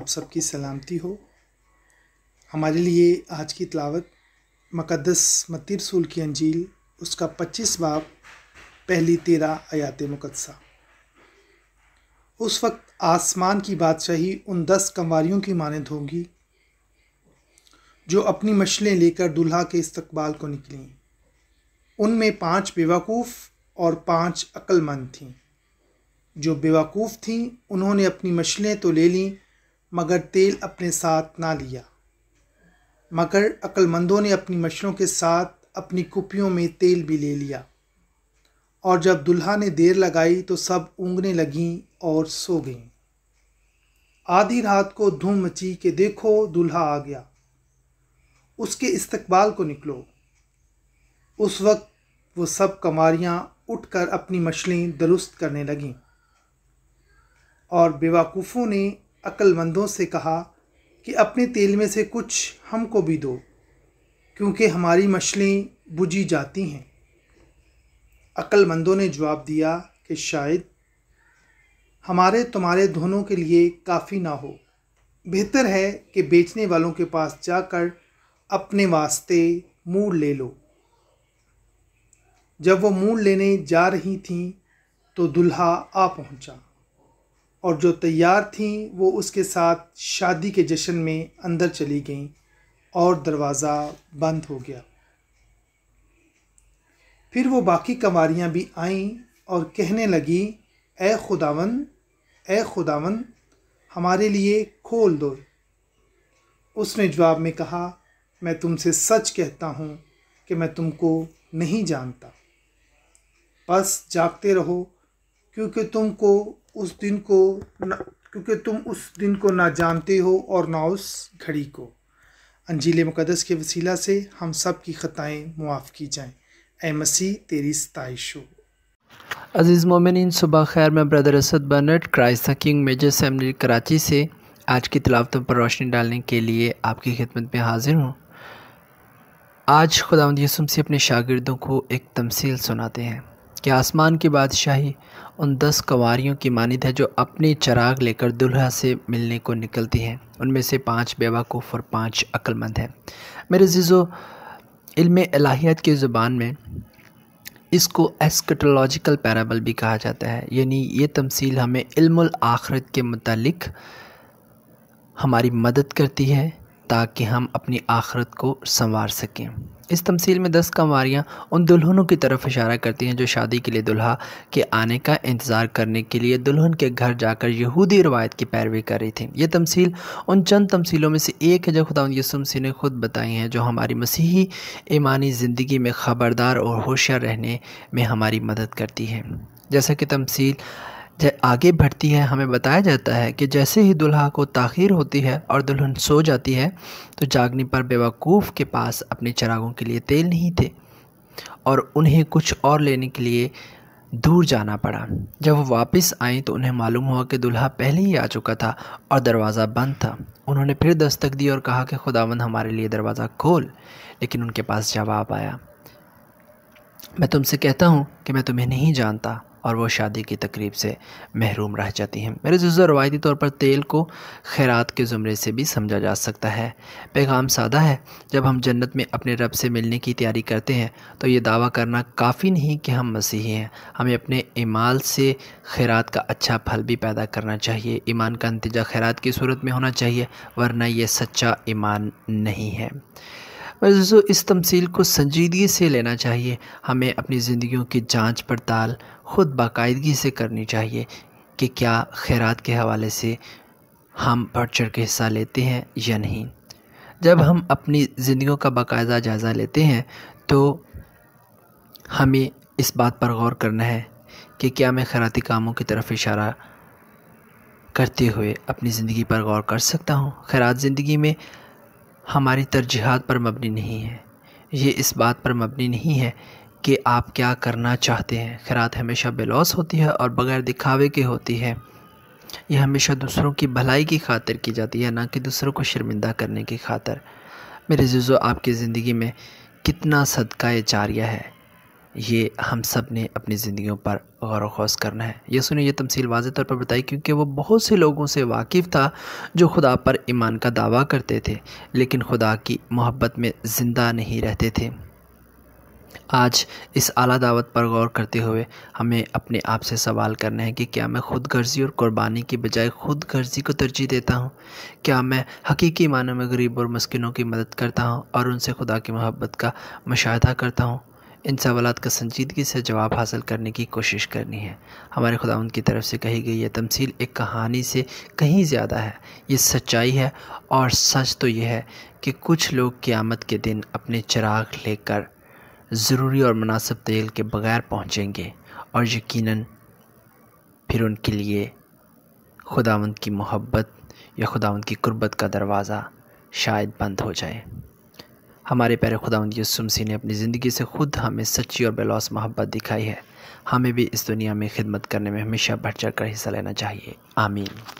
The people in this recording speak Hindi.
आप सबकी सलामती हो हमारे लिए आज की तलावत मक़दस मतिरसूल की अंजील उसका पच्चीस बाब पहली तेरह आयात मुकदसा उस वक्त आसमान की बादशाही उन दस कंवारियों की मानद होगी जो अपनी मछलें लेकर दुल्हा के इस्तकबाल को निकली उनमें पांच बेवकूफ़ और पांच अक्लमंद थीं जो बेवकूफ़ थीं उन्होंने अपनी मछलें तो ले लीं मगर तेल अपने साथ ना लिया मगर अक्लमंदों ने अपनी मछलों के साथ अपनी कुपियों में तेल भी ले लिया और जब दुल्हा ने देर लगाई तो सब ऊँगने लगीं और सो गईं आधी रात को धूम मची के देखो दुल्हा आ गया उसके इस्तकबाल को निकलो उस वक्त वो सब कमारियाँ उठकर अपनी मछलें दुरुस्त करने लगीं और बेवकूफ़ों ने अक्लमंदों से कहा कि अपने तेल में से कुछ हमको भी दो क्योंकि हमारी मछलें बुझी जाती हैं अक्लमंदों ने जवाब दिया कि शायद हमारे तुम्हारे दोनों के लिए काफ़ी ना हो बेहतर है कि बेचने वालों के पास जाकर अपने वास्ते मूल ले लो जब वो मूल लेने जा रही थीं तो दुल्हा आ पहुंचा और जो तैयार थीं वो उसके साथ शादी के जश्न में अंदर चली गईं और दरवाज़ा बंद हो गया फिर वो बाकी कंवारियाँ भी आईं और कहने लगीं ए खुदावन ए खुदावन हमारे लिए खोल दो उसने जवाब में कहा मैं तुमसे सच कहता हूँ कि मैं तुमको नहीं जानता बस जागते रहो क्योंकि तुमको उस दिन को न, क्योंकि तुम उस दिन को ना जानते हो और ना उस घड़ी को अंजील मुकदस के वसीला से हम सब की ख़ताएँ मुआफ़ की जाएँ ए मसीह तेरी सताइश हो अज़ीज़ मोमिन सुबह खैर में ब्रदर असद बनट Christ King major assembly Karachi से आज की तलावतों पर रोशनी डालने के लिए आपकी खिदमत में हाजिर हूँ आज खुदा यसुम से अपने शागिदों को एक तमसील सुनाते हैं कि आसमान की बादशाही उन दस कंवारियों की मानद है जो अपने चराग लेकर दुल्हा से मिलने को निकलती हैं उनमें से पाँच बेवाकूफ़ और पाँच अक्लमंद हैं मेरे जिजो इल्म अलाहियत की ज़ुबान में इसको एस्कटोलॉजिकल पैराबल भी कहा जाता है यानी ये तमसील हमें इल्मुल आखरत के मतलब हमारी मदद करती है ताकि हम अपनी आखरत को संवार सकें इस तमसील में दस कंवारियाँ उन दुल्हनों की तरफ इशारा करती हैं जो शादी के लिए दुल्हा के आने का इंतज़ार करने के लिए दुल्हन के घर जाकर यहूदी रवायत की पैरवी कर रही थी ये तमसील उन चंद तमसीलों में से एक है जो खुदा यसुमसी ने खुद बताई हैं जो हमारी मसीही ईमानी ज़िंदगी में ख़बरदार और होशियार रहने में हमारी मदद करती है जैसा कि तमसील जब आगे बढ़ती है हमें बताया जाता है कि जैसे ही दुल्हा को ताखीर होती है और दुल्हन सो जाती है तो जागने पर बेवकूफ़ के पास अपने चिरागों के लिए तेल नहीं थे और उन्हें कुछ और लेने के लिए दूर जाना पड़ा जब वो वापस आई तो उन्हें मालूम हुआ कि दुल्हा पहले ही आ चुका था और दरवाज़ा बंद था उन्होंने फिर दस्तक दी और कहा कि खुदावंद हमारे लिए दरवाज़ा खोल लेकिन उनके पास जवाब आया मैं तुमसे कहता हूँ कि मैं तुम्हें नहीं जानता और वो शादी की तकरीब से महरूम रह जाती हैं मेरे जुजो रवायती तौर पर तेल को खैरात के ज़ुमरे से भी समझा जा सकता है पैगाम सादा है जब हम जन्नत में अपने रब से मिलने की तैयारी करते हैं तो ये दावा करना काफ़ी नहीं कि हम मसीही हैं हमें अपने ईमाल से खैरात का अच्छा फल भी पैदा करना चाहिए ईमान का नतीजा खैरात की सूरत में होना चाहिए वरना यह सच्चा ईमान नहीं है इस तमसील को संजीदगी से लेना चाहिए हमें अपनी ज़िंदगियों की जांच पड़ताल ख़ुद बाकायदगी से करनी चाहिए कि क्या खैरात के हवाले से हम बढ़ चढ़ के हिस्सा लेते हैं या नहीं जब हम अपनी ज़िंदगी का बाकायदा जायज़ा लेते हैं तो हमें इस बात पर गौर करना है कि क्या मैं खैराती कामों की तरफ इशारा करते हुए अपनी ज़िंदगी पर गौर कर सकता हूँ खैरात ज़िंदगी में हमारी तरजीहत पर मबनी नहीं है ये इस बात पर मबनी नहीं है कि आप क्या करना चाहते हैं खैरात हमेशा बेलॉस होती है और बग़ैर दिखावे के होती है यह हमेशा दूसरों की भलाई की खातिर की जाती है ना कि दूसरों को शर्मिंदा करने की खातर मेरे जुज़ो आपकी ज़िंदगी में कितना सदका जारिया है ये हम सब ने अपनी ज़िंदगी पर गौर वोस करना है यसु ने यह तमसील वाज तौर पर बताई क्योंकि वह बहुत से लोगों से वाकिफ़ था जो खुदा पर ईमान का दावा करते थे लेकिन खुदा की मोहब्बत में ज़िंदा नहीं रहते थे आज इस आला दावत पर गौर करते हुए हमें अपने आप से सवाल करना है कि क्या मैं खुद गर्जी और क़ुरबानी की बजाय खुद गर्जी को तरजीह देता हूँ क्या मैं हकीकी मानों में गरीब और मस्किनों की मदद करता हूँ और उनसे खुदा की मोहब्बत का मुशाह करता हूँ इन सवाल का संजीदगी से जवाब हासिल करने की कोशिश करनी है हमारे खुदा उनकी तरफ से कही गई यह तमसील एक कहानी से कहीं ज़्यादा है ये सच्चाई है और सच तो यह है कि कुछ लोग क़्यामत के दिन अपने चिराग लेकर ज़रूरी और मुनासिब तेल के बग़ैर पहुँचेंगे और यकीनन फिर उनके लिए खुदावंद की मोहब्बत या खुदावंद की कुर्बत का दरवाज़ा शायद बंद हो जाए हमारे प्यारे खुदावंद यसुम ने अपनी ज़िंदगी से ख़ुद हमें सच्ची और बेलौस मोहब्बत दिखाई है हमें भी इस दुनिया में खिदमत करने में हमेशा बढ़ चढ़ कर हिस्सा लेना चाहिए आमीन